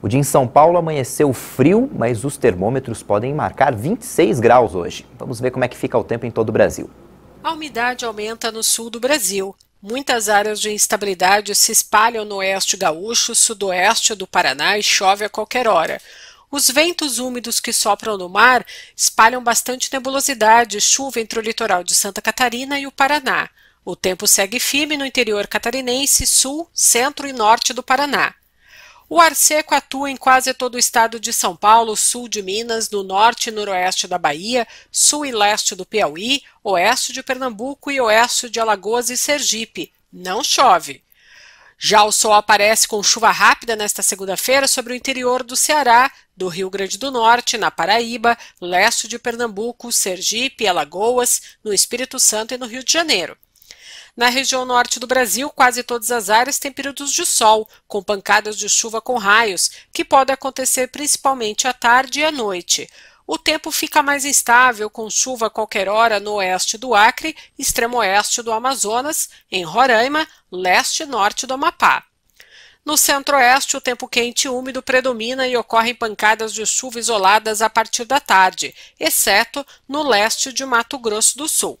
O dia em São Paulo amanheceu frio, mas os termômetros podem marcar 26 graus hoje. Vamos ver como é que fica o tempo em todo o Brasil. A umidade aumenta no sul do Brasil. Muitas áreas de instabilidade se espalham no oeste gaúcho, sudoeste do Paraná e chove a qualquer hora. Os ventos úmidos que sopram no mar espalham bastante nebulosidade e chuva entre o litoral de Santa Catarina e o Paraná. O tempo segue firme no interior catarinense, sul, centro e norte do Paraná. O ar seco atua em quase todo o estado de São Paulo, sul de Minas, no norte e noroeste da Bahia, sul e leste do Piauí, oeste de Pernambuco e oeste de Alagoas e Sergipe. Não chove. Já o sol aparece com chuva rápida nesta segunda-feira sobre o interior do Ceará, do Rio Grande do Norte, na Paraíba, leste de Pernambuco, Sergipe, Alagoas, no Espírito Santo e no Rio de Janeiro. Na região norte do Brasil, quase todas as áreas têm períodos de sol, com pancadas de chuva com raios, que pode acontecer principalmente à tarde e à noite. O tempo fica mais instável, com chuva a qualquer hora no oeste do Acre, extremo oeste do Amazonas, em Roraima, leste e norte do Amapá. No centro-oeste, o tempo quente e úmido predomina e ocorrem pancadas de chuva isoladas a partir da tarde, exceto no leste de Mato Grosso do Sul.